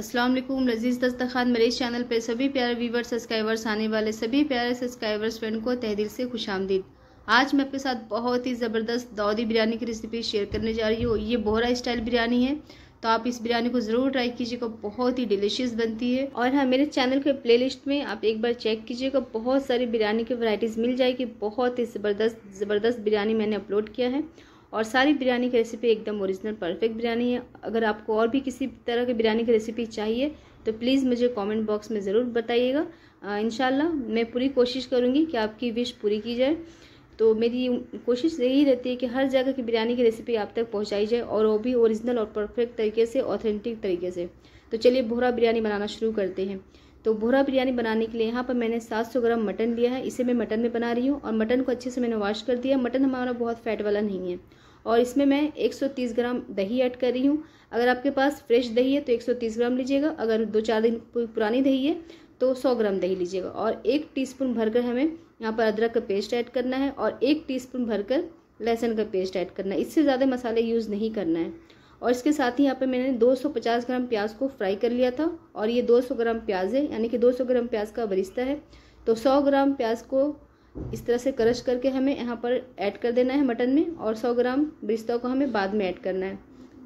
असलम लजीज़ दस्तखान मेरे इस चैनल पर सभी प्यारे व्यूवर सब्सक्राइबर्स आने वाले सभी प्यारे सब्सक्राइबर्स फ्रेंड को तहदील से खुश आमदीद आज मैं आपके साथ बहुत ही ज़बरदस्त दाऊदी बिरयानी की रेसिपी शेयर करने जा रही हूँ ये बोहरा स्टाइल बिरयानी है तो आप इस बिरयानी को ज़रूर ट्राई कीजिएगा बहुत ही डिलीशियस बनती है और हाँ मेरे चैनल के प्ले में आप एक बार चेक कीजिएगा बहुत सारी बिरयानी की वराइटीज़ मिल जाएगी बहुत ही ज़बरदस्त ज़बरदस्त बिरयानी मैंने अपलोड किया है और सारी बिरयानी की रेसिपी एकदम ओरिजिनल परफेक्ट बिरयानी है अगर आपको और भी किसी तरह की बिरयानी की रेसिपी चाहिए तो प्लीज़ मुझे कमेंट बॉक्स में ज़रूर बताइएगा इन मैं पूरी कोशिश करूँगी कि आपकी विश पूरी की जाए तो मेरी कोशिश यही रहती है कि हर जगह की बिरयानी की रेसिपी आप तक पहुँचाई जाए और वो भी ओरिजिनल और परफेक्ट तरीके से ऑथेंटिक तरीके से तो चलिए भोरा बिरयानी बनाना शुरू करते हैं तो भोरा बिरयानी बनाने के लिए यहाँ पर मैंने 700 ग्राम मटन लिया है इसे मैं मटन में बना रही हूँ और मटन को अच्छे से मैंने वॉश कर दिया मटन हमारा बहुत फैट वाला नहीं है और इसमें मैं 130 ग्राम दही ऐड कर रही हूँ अगर आपके पास फ्रेश दही है तो 130 ग्राम लीजिएगा अगर दो चार दिन पुरानी दही है तो 100 ग्राम दही लीजिएगा और एक टीस्पून भरकर हमें यहाँ पर अदरक का पेस्ट ऐड करना है और एक स्पून भरकर लहसुन का पेस्ट ऐड करना है इससे ज़्यादा मसाले यूज़ नहीं करना है और इसके साथ ही यहाँ पर मैंने 250 ग्राम प्याज को फ्राई कर लिया था और ये 200 ग्राम प्याज है यानी कि 200 ग्राम प्याज का बरिश्ता है तो 100 ग्राम प्याज को इस तरह से क्रश करके हमें यहाँ पर ऐड कर देना है मटन में और सौ ग्राम ब्रिस्ता को हमें बाद में ऐड करना है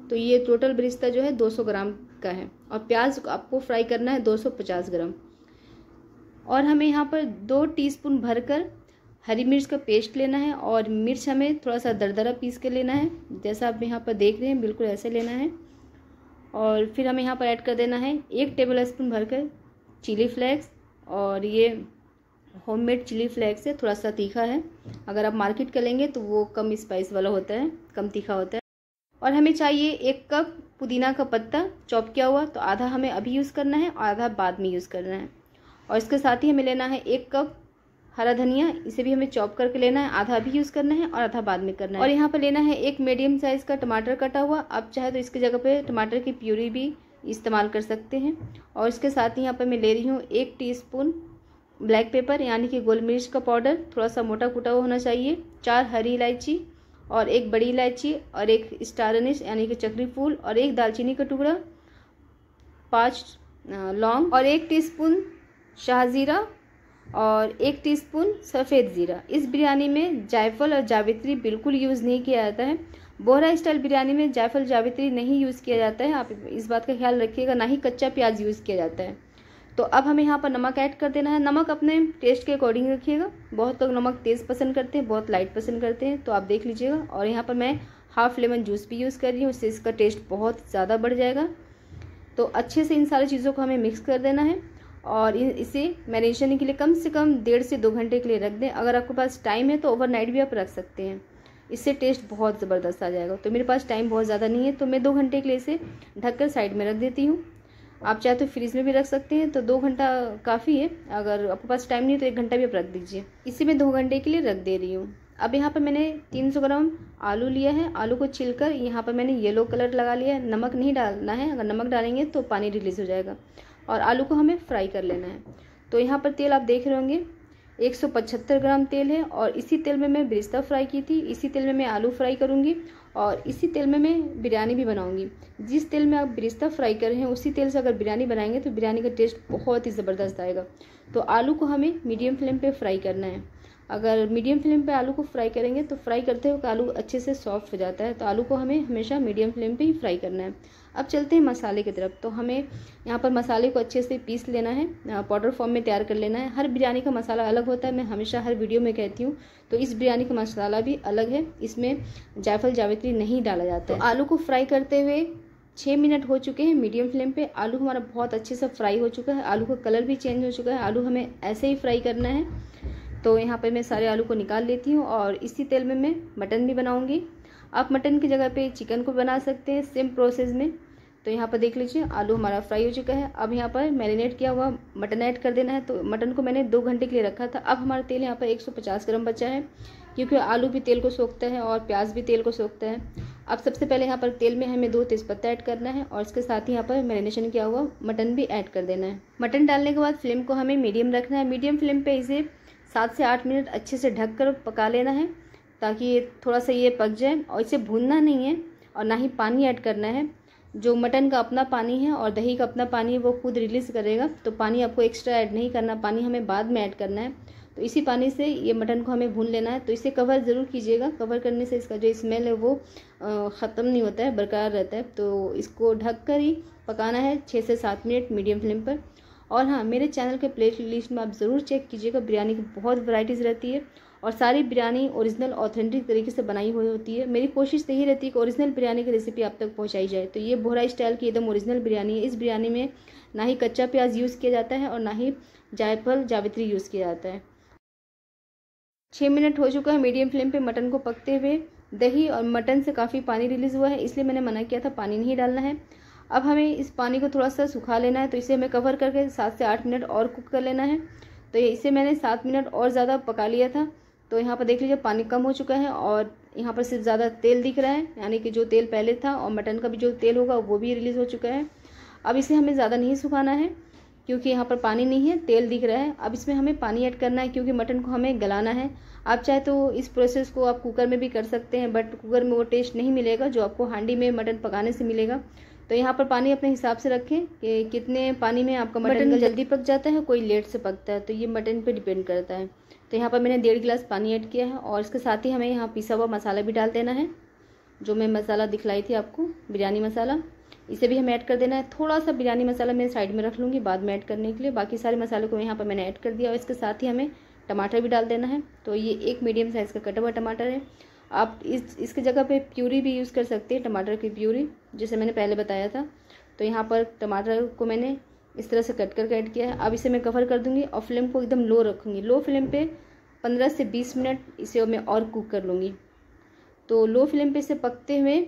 तो ये टोटल ब्रिस्ता जो है दो सौ ग्राम का है और प्याज आपको फ्राई करना है दो सौ पचास ग्राम और हमें यहाँ पर दो टीस्पून भरकर हरी मिर्च का पेस्ट लेना है और मिर्च हमें थोड़ा सा दरदरा पीस के लेना है जैसा आप यहाँ पर देख रहे हैं बिल्कुल ऐसे लेना है और फिर हमें यहाँ पर ऐड कर देना है एक टेबल स्पून भरकर चिली फ्लेक्स और ये होममेड चिली फ्लेक्स है थोड़ा सा तीखा है अगर आप मार्केट का लेंगे तो वो कम स्पाइस वाला होता है कम तीखा होता है और हमें चाहिए एक कप पुदीना का पत्ता चॉप किया हुआ तो आधा हमें अभी यूज़ करना है और आधा बाद में यूज़ करना है और इसके साथ ही हमें लेना है एक कप हरा धनिया इसे भी हमें चॉप करके लेना है आधा अभी यूज़ करना है और आधा बाद में करना है और यहाँ पर लेना है एक मीडियम साइज़ का टमाटर कटा हुआ आप चाहे तो इसकी जगह पर टमाटर की प्यूरी भी इस्तेमाल कर सकते हैं और इसके साथ ही यहाँ पर मैं ले रही हूँ एक टी ब्लैक पेपर यानी कि गोल मिर्च का पाउडर थोड़ा सा मोटा कुटा हुआ होना चाहिए चार हरी इलायची और एक बड़ी इलायची और एक स्टारनिश यानी कि चक्री फूल और एक दालचीनी का टुकड़ा पाँच लौंग और एक टीस्पून शाहजीरा और एक टीस्पून सफ़ेद ज़ीरा इस बिरयानी में जायफल और जावित्री बिल्कुल यूज़ नहीं किया जाता है बोहरा स्टाइल बिरयानी में जायफल जावित्री नहीं यूज़ किया जाता है आप इस बात का ख्याल रखिएगा ना ही कच्चा प्याज यूज़ किया जाता है तो अब हमें यहाँ पर नमक ऐड कर देना है नमक अपने टेस्ट के अकॉर्डिंग रखिएगा बहुत लोग तो नमक तेज़ पसंद करते हैं बहुत लाइट पसंद करते हैं तो आप देख लीजिएगा और यहाँ पर मैं हाफ लेमन जूस भी यूज़ कर रही हूँ उससे इसका टेस्ट बहुत ज़्यादा बढ़ जाएगा तो अच्छे से इन सारी चीज़ों को हमें मिक्स कर देना है और इसे मैरिनेशन के लिए कम से कम डेढ़ से दो घंटे के लिए रख दें अगर आपके पास टाइम है तो ओवरनाइट भी आप रख सकते हैं इससे टेस्ट बहुत ज़बरदस्त आ जाएगा तो मेरे पास टाइम बहुत ज़्यादा नहीं है तो मैं दो घंटे के लिए इसे ढककर साइड में रख देती हूँ आप चाहे तो फ्रीज में भी रख सकते हैं तो दो घंटा काफ़ी है अगर आपके पास टाइम नहीं तो एक घंटा भी आप रख दीजिए इसी में दो घंटे के लिए रख दे रही हूँ अब यहाँ पर मैंने 300 ग्राम आलू लिया है आलू को छिलकर यहाँ पर मैंने येलो कलर लगा लिया है नमक नहीं डालना है अगर नमक डालेंगे तो पानी रिलीज़ हो जाएगा और आलू को हमें फ्राई कर लेना है तो यहाँ पर तेल आप देख रहे होंगे एक ग्राम तेल है और इसी तेल में मैं बिरिस्ता फ्राई की थी इसी तेल में मैं आलू फ्राई करूँगी और इसी तेल में मैं बिरयानी भी बनाऊंगी जिस तेल में आप बिरिस्ता फ्राई कर रहे हैं उसी तेल से अगर बिरयानी बनाएंगे तो बिरयानी का टेस्ट बहुत ही ज़बरदस्त आएगा तो आलू को हमें मीडियम फ्लेम पे फ्राई करना है अगर मीडियम फ्लेम पे आलू को फ्राई करेंगे तो फ्राई करते हुए आलू अच्छे से सॉफ्ट हो जाता है तो आलू को हमें हमेशा मीडियम फ्लेम पर ही फ्राई करना है अब चलते हैं मसाले की तरफ तो हमें यहाँ पर मसाले को अच्छे से पीस लेना है पाउडर फॉर्म में तैयार कर लेना है हर बिरयानी का मसाला अलग होता है मैं हमेशा हर वीडियो में कहती हूँ तो इस बिरयानी का मसाला भी अलग है इसमें जायफल जावित्री नहीं डाला जाता तो आलू को फ्राई करते हुए छः मिनट हो चुके हैं मीडियम फ्लेम पे आलू हमारा बहुत अच्छे से फ्राई हो चुका है आलू का कलर भी चेंज हो चुका है आलू हमें ऐसे ही फ्राई करना है तो यहाँ पे मैं सारे आलू को निकाल लेती हूँ और इसी तेल में मैं मटन भी बनाऊँगी आप मटन की जगह पे चिकन को बना सकते हैं सेम प्रोसेस में तो यहाँ पर देख लीजिए आलू हमारा फ्राई हो चुका है अब यहाँ पर मैरिनेट किया हुआ मटन ऐड कर देना है तो मटन को मैंने दो घंटे के लिए रखा था अब हमारा तेल यहाँ पर 150 ग्राम बचा है क्योंकि आलू भी तेल को सोखता है और प्याज भी तेल को सोखता है अब सबसे पहले यहाँ पर तेल में हमें दो तेज़पत्ता ऐड करना है और इसके साथ ही यहाँ पर मैरिनेशन किया हुआ मटन भी ऐड कर देना है मटन डालने के बाद फ्लेम को हमें मीडियम रखना है मीडियम फ्लेम पर इसे सात से आठ मिनट अच्छे से ढक कर पका लेना है ताकि ये थोड़ा सा ये पक जाए और इसे भूनना नहीं है और ना ही पानी ऐड करना है जो मटन का अपना पानी है और दही का अपना पानी है वो खुद रिलीज़ करेगा तो पानी आपको एक्स्ट्रा ऐड नहीं करना पानी हमें बाद में ऐड करना है तो इसी पानी से ये मटन को हमें भून लेना है तो इसे कवर ज़रूर कीजिएगा कवर करने से इसका जो स्मेल है वो ख़त्म नहीं होता है बरकरार रहता है तो इसको ढक कर ही पकाना है छः से सात मिनट मीडियम फ्लेम पर और हाँ मेरे चैनल के प्ले लिस्ट में आप ज़रूर चेक कीजिएगा बिरयानी की बहुत वैराइटीज़ रहती है और सारी बिरयानी ओरिजिनल ऑथेंटिक तरीके से बनाई हुई होती है मेरी कोशिश यही रहती है कि ओरिजिनल बिरयानी की रेसिपी आप तक पहुँचाई जाए तो ये भोरा स्टाइल की एकदम ओरिजिनल बिरयानी है इस बिरयानी में ना ही कच्चा प्याज यूज़ किया जाता है और ना ही जायफल जावित्री यूज़ किया जाता है छः मिनट हो चुका है मीडियम फ्लेम पर मटन को पकते हुए दही और मटन से काफ़ी पानी रिलीज़ हुआ है इसलिए मैंने मना किया था पानी नहीं डालना है अब हमें इस पानी को थोड़ा सा सुखा लेना है तो इसे हमें कवर करके सात से आठ मिनट और कुक कर लेना है तो इसे मैंने सात मिनट और ज़्यादा पका लिया था तो यहाँ पर देख लीजिए पानी कम हो चुका है और यहाँ पर सिर्फ ज़्यादा तेल दिख रहा है यानी कि जो तेल पहले था और मटन का भी जो तेल होगा वो भी रिलीज़ हो चुका है अब इसे हमें ज़्यादा नहीं सुखाना है क्योंकि यहाँ पर पानी नहीं है तेल दिख रहा है अब इसमें हमें पानी ऐड करना है क्योंकि मटन को हमें गलाना है आप चाहे तो इस प्रोसेस को आप कुकर में भी कर सकते हैं बट कुकर में वो टेस्ट नहीं मिलेगा जो आपको हांडी में मटन पकाने से मिलेगा तो यहाँ पर पानी अपने हिसाब से रखें कि कितने पानी में आपका मटन, जल्दी पक जाता है कोई लेट से पकता है तो ये मटन पर डिपेंड करता है तो यहाँ पर मैंने डेढ़ गिलास पानी ऐड किया है और इसके साथ ही हमें यहाँ पिसा हुआ मसाला भी डाल देना है जो मैं मसाला दिखलाई थी आपको बिरयानी मसाला इसे भी हमें ऐड कर देना है थोड़ा सा बिरयानी मसाला मैं साइड में रख लूँगी बाद में ऐड करने के लिए बाकी सारे मसाले को यहाँ पर मैंने ऐड कर दिया और इसके साथ ही हमें टमाटर भी डाल देना है तो ये एक मीडियम साइज़ का कटा हुआ टमाटर है आप इस इसकी जगह पे प्यूरी भी यूज़ कर सकते हैं टमाटर की प्यूरी जिसे मैंने पहले बताया था तो यहाँ पर टमाटर को मैंने इस तरह से कट करके ऐड किया है अब इसे मैं कवर कर दूँगी और फ्लेम को एकदम लो रखूँगी लो फ्लेम पे पंद्रह से बीस मिनट इसे मैं और कुक कर लूँगी तो लो फ्लेम पे इसे पकते हुए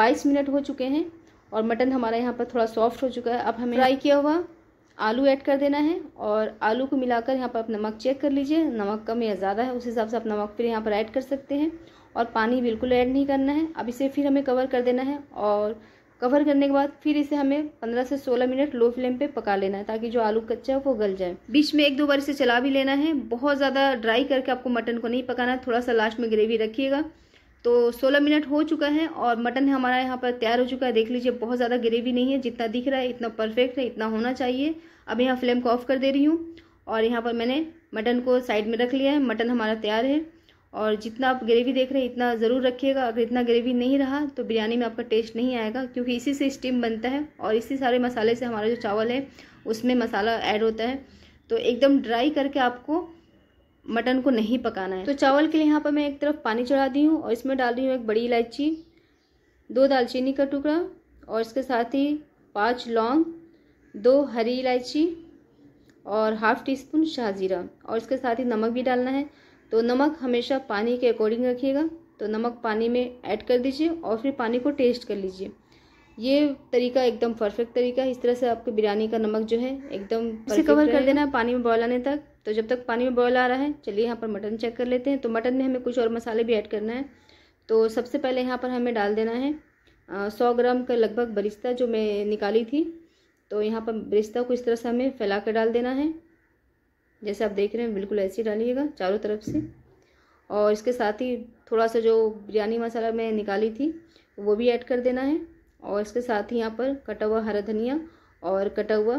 बाईस मिनट हो चुके हैं और मटन हमारा यहाँ पर थोड़ा सॉफ्ट हो चुका है अब हमें फ्राई किया हुआ आलू ऐड कर देना है और आलू को मिलाकर यहाँ पर आप नमक चेक कर लीजिए नमक कम या ज़्यादा है उस हिसाब से आप नमक फिर यहाँ पर ऐड कर सकते हैं और पानी बिल्कुल ऐड नहीं करना है अब इसे फिर हमें कवर कर देना है और कवर करने के बाद फिर इसे हमें 15 से 16 मिनट लो फ्लेम पे पका लेना है ताकि जो आलू कच्चा है वो गल जाए बीच में एक दो बार इसे चला भी लेना है बहुत ज़्यादा ड्राई करके आपको मटन को नहीं पकाना है थोड़ा सा लास्ट में ग्रेवी रखिएगा तो 16 मिनट हो चुका है और मटन हमारा यहाँ पर तैयार हो चुका है देख लीजिए बहुत ज़्यादा ग्रेवी नहीं है जितना दिख रहा है इतना परफेक्ट है इतना होना चाहिए अब यहाँ फ्लेम को ऑफ कर दे रही हूँ और यहाँ पर मैंने मटन को साइड में रख लिया है मटन हमारा तैयार है और जितना आप ग्रेवी देख रहे हैं इतना ज़रूर रखिएगा अगर इतना ग्रेवी नहीं रहा तो बिरयानी में आपका टेस्ट नहीं आएगा क्योंकि इसी से स्टीम बनता है और इसी सारे मसाले से हमारा जो चावल है उसमें मसाला ऐड होता है तो एकदम ड्राई करके आपको मटन को नहीं पकाना है तो चावल के लिए यहाँ पर मैं एक तरफ पानी चढ़ा दी हूँ और इसमें डाल रही हूँ एक बड़ी इलायची दो दालचीनी का टुकड़ा और इसके साथ ही पाँच लौंग दो हरी इलायची और हाफ़ टी स्पून शाहजीरा और इसके साथ ही नमक भी डालना है तो नमक हमेशा पानी के अकॉर्डिंग रखिएगा तो नमक पानी में ऐड कर दीजिए और फिर पानी को टेस्ट कर लीजिए ये तरीका एकदम परफेक्ट तरीका है इस तरह से आपके बिरयानी का नमक जो है एकदम इसे कवर कर देना है पानी में बॉयल आने तक तो जब तक पानी में बॉयल आ रहा है चलिए यहाँ पर मटन चेक कर लेते हैं तो मटन में हमें कुछ और मसाले भी ऐड करना है तो सबसे पहले यहाँ पर हमें डाल देना है सौ ग्राम का लगभग बरिश्ता जो मैं निकाली थी तो यहाँ पर बरिस्ता को इस तरह से हमें फैला कर डाल देना है जैसे आप देख रहे हैं बिल्कुल ऐसे डालिएगा चारों तरफ से और इसके साथ ही थोड़ा सा जो बिरयानी मसाला मैं निकाली थी वो भी ऐड कर देना है और इसके साथ ही यहाँ पर कटा हुआ हरा धनिया और कटा हुआ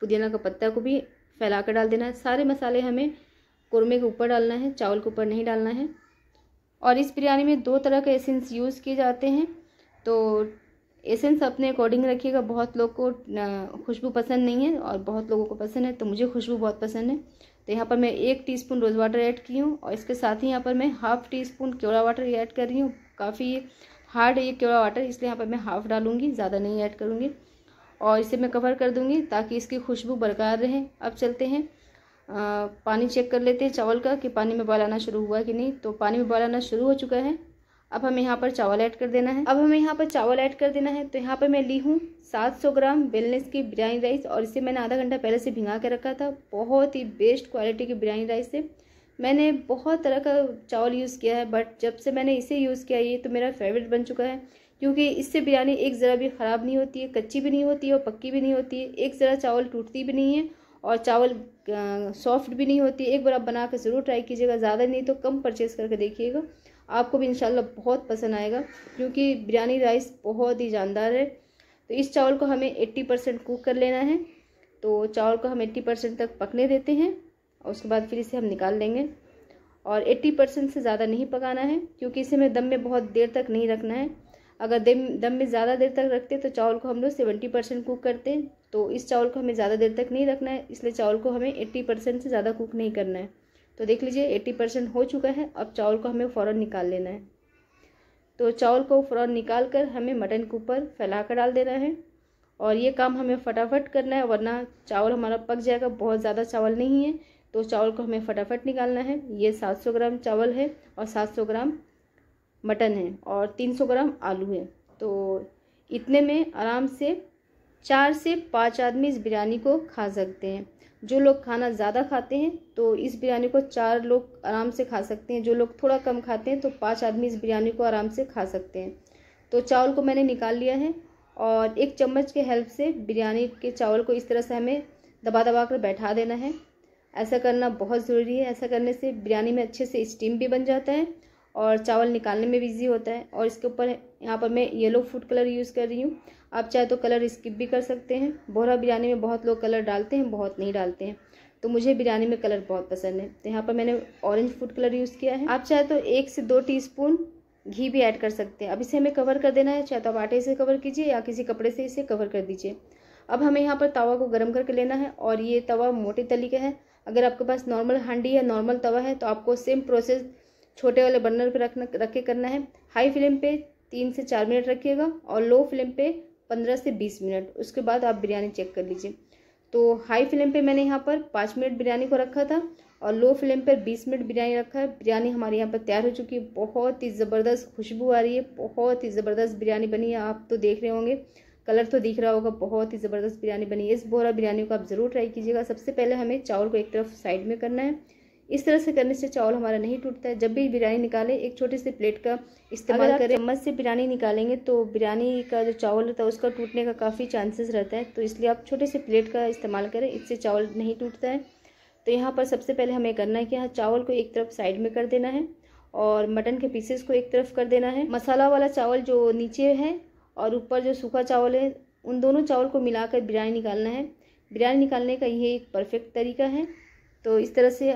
पुदीना का पत्ता को भी फैला कर डाल देना है सारे मसाले हमें कुरमे के ऊपर डालना है चावल के ऊपर नहीं डालना है और इस बिरयानी में दो तरह के एसेंस यूज़ किए जाते हैं तो एसेंस अपने अकॉर्डिंग रखिएगा बहुत लोग को खुशबू पसंद नहीं है और बहुत लोगों को पसंद है तो मुझे खुशबू बहुत पसंद है तो यहाँ पर मैं एक टीस्पून रोज़ वाटर ऐड की हूँ और इसके साथ ही यहाँ पर मैं half teaspoon kewra water add कर रही हूँ काफ़ी हार्ड है ये केवड़ा वाटर इसलिए यहाँ पर मैं हाफ़ डालूंगी ज़्यादा नहीं ऐड करूँगी और इसे मैं कवर कर दूँगी ताकि इसकी खुशबू बरकरार रहे अब चलते हैं आ, पानी चेक कर लेते हैं चावल का कि पानी में बॉयल आना शुरू हुआ कि नहीं तो पानी में बॉयल आना शुरू हो चुका है अब हमें यहाँ पर चावल ऐड कर देना है अब हमें यहाँ पर चावल ऐड कर देना है तो यहाँ पर मैं ली हूँ 700 ग्राम बेलनेस की बिरयानी राइस और इसे मैंने आधा घंटा पहले से भिंगा के रखा था बहुत ही बेस्ट क्वालिटी की बिरयानी राइस है मैंने बहुत तरह का चावल यूज़ किया है बट जब से मैंने इसे यूज़ किया ये तो मेरा फेवरेट बन चुका है क्योंकि इससे बिरयानी एक ज़रा भी ख़राब नहीं होती है कच्ची भी नहीं होती है और पक्की भी नहीं होती है एक ज़रा चावल टूटती भी नहीं है और चावल सॉफ्ट भी नहीं होती एक बार आप बना कर ज़रूर ट्राई कीजिएगा ज़्यादा नहीं तो कम परचेज़ करके देखिएगा आपको भी इन बहुत पसंद आएगा क्योंकि बिरयानी राइस बहुत ही जानदार है तो इस चावल को हमें एट्टी परसेंट कुक कर लेना है तो चावल को हम एट्टी परसेंट तक पकने देते हैं और उसके बाद फिर इसे हम निकाल लेंगे और एट्टी परसेंट से ज़्यादा नहीं पकाना है क्योंकि इसे हमें दम में बहुत देर तक नहीं रखना है अगर दम दम में ज़्यादा देर तक रखते तो चावल को हम लोग सेवेंटी परसेंट कुक करते हैं तो इस चावल को हमें ज़्यादा देर तक नहीं रखना है इसलिए चावल को हमें एट्टी परसेंट से ज़्यादा कुक नहीं करना है तो देख लीजिए एट्टी परसेंट हो चुका है अब चावल को हमें फ़ौरन निकाल लेना है तो चावल को फ़ौरन निकाल कर हमें मटन के ऊपर फैला कर डाल देना है और ये काम हमें फटाफट करना है वरना चावल हमारा पक जाएगा बहुत ज़्यादा चावल नहीं है तो चावल को हमें फटाफट निकालना है ये सात सौ ग्राम चावल है और सात सौ ग्राम मटन है और तीन सौ ग्राम आलू है तो इतने में आराम से चार से पाँच आदमी इस बिरयानी को खा सकते हैं जो लोग खाना ज़्यादा खाते हैं तो इस बिरयानी को चार लोग आराम से खा सकते हैं जो लोग थोड़ा कम खाते हैं तो पाँच आदमी इस बिरयानी को आराम से खा सकते हैं तो चावल को मैंने निकाल लिया है और एक चम्मच के हेल्प से बिरयानी के चावल को इस तरह से हमें दबा दबा कर बैठा देना है ऐसा करना बहुत ज़रूरी है ऐसा करने से बिरयानी में अच्छे से स्टीम भी बन जाता है और चावल निकालने में बिजी होता है और इसके ऊपर यहाँ पर मैं येलो फूड कलर यूज़ कर रही हूँ आप चाहे तो कलर स्किप भी कर सकते हैं बोरा बिरयानी में बहुत लोग कलर डालते हैं बहुत नहीं डालते हैं तो मुझे बिरयानी में कलर बहुत पसंद है तो यहाँ पर मैंने ऑरेंज फूड कलर यूज़ किया है आप चाहे तो एक से दो टी घी भी ऐड कर सकते हैं अब इसे हमें कवर कर देना है चाहे तो आप आटे से कवर कीजिए या किसी कपड़े से इसे कवर कर दीजिए अब हमें यहाँ पर तवा को गर्म करके लेना है और ये तवा मोटे तली का है अगर आपके पास नॉर्मल हांडी या नॉर्मल तवा है तो आपको सेम प्रोसेस छोटे वाले बर्नर पर रखना रख के करना है हाई फ्लेम पे तीन से चार मिनट रखिएगा और लो फ्लेम पे पंद्रह से बीस मिनट उसके बाद आप बिरयानी चेक कर लीजिए तो हाई फ्लेम पे मैंने यहाँ पर पाँच मिनट बिरयानी को रखा था और लो फ्लेम पर बीस मिनट बिरयानी रखा है बिरयानी हमारे यहाँ पर तैयार हो चुकी है बहुत ही ज़बरदस्त खुशबू आ रही है बहुत ही ज़बरदस्त बिरयानी बनी है आप तो देख रहे होंगे कलर तो दिख रहा होगा बहुत ही ज़बरदस्त बिरयानी बनी है इस बोरा बिरयानी को आप ज़रूर ट्राई कीजिएगा सबसे पहले हमें चावल को एक तरफ साइड में करना है इस तरह से करने से चावल हमारा नहीं टूटता है जब भी बिरयानी निकालें एक छोटे से प्लेट का इस्तेमाल करें चम्मच से बिरयानी निकालेंगे तो बिरयानी का जो चावल होता है उसका टूटने का काफ़ी चांसेस रहता है तो इसलिए आप छोटे से प्लेट का इस्तेमाल करें इससे चावल नहीं टूटता है तो यहाँ पर सबसे पहले हमें करना है कि यहाँ चावल को एक तरफ साइड में कर देना है और मटन के पीसेस को एक तरफ कर देना है मसाला वाला चावल जो नीचे है और ऊपर जो सूखा चावल है उन दोनों चावल को मिलाकर बिरयानी निकालना है बिरयानी निकालने का ये एक परफेक्ट तरीका है तो इस तरह से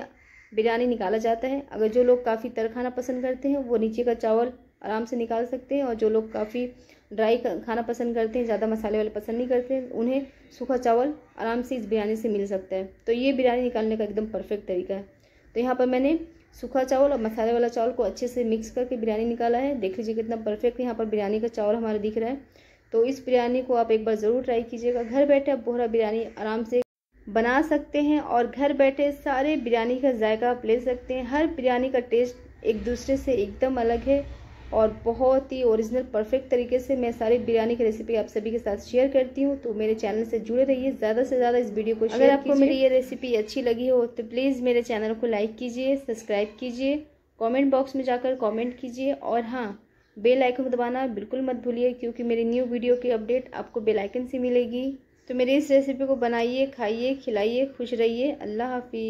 बिरयानी निकाला जाता है अगर जो लोग काफ़ी तर खाना पसंद करते हैं वो नीचे का चावल आराम से निकाल सकते हैं और जो लोग काफ़ी ड्राई खाना पसंद करते हैं ज़्यादा मसाले वाले पसंद नहीं करते उन्हें सूखा चावल आराम से इस बिरयानी से मिल सकता है तो ये बिरयानी निकालने का एकदम परफेक्ट तरीका है तो यहाँ पर मैंने सूखा चावल और मसाले वाला चावल को अच्छे से मिक्स करके बिरयानी निकाला है देख लीजिए कितना परफेक्ट यहाँ पर बिरयानी का चावल हमारा दिख रहा है तो इस बिरयानी को आप एक बार ज़रूर ट्राई कीजिएगा घर बैठे आप बोहरा बिरयानी आराम से बना सकते हैं और घर बैठे सारे बिरयानी का जायका आप ले सकते हैं हर बिरयानी का टेस्ट एक दूसरे से एकदम अलग है और बहुत ही ओरिजिनल परफेक्ट तरीके से मैं सारी बिरयानी की रेसिपी आप सभी के साथ शेयर करती हूँ तो मेरे चैनल से जुड़े रहिए ज़्यादा से ज़्यादा इस वीडियो को अगर आपको मेरी ये रेसिपी अच्छी लगी हो तो प्लीज़ मेरे चैनल को लाइक कीजिए सब्सक्राइब कीजिए कमेंट बॉक्स में जाकर कमेंट कीजिए और हाँ बेल आइकन दबाना बिल्कुल मत भूलिए क्योंकि मेरी न्यू वीडियो की अपडेट आपको बेलाइकन से मिलेगी तो मेरी इस रेसिपी को बनाइए खाइए खिलाइए खुश रहिए अल्लाह हाफि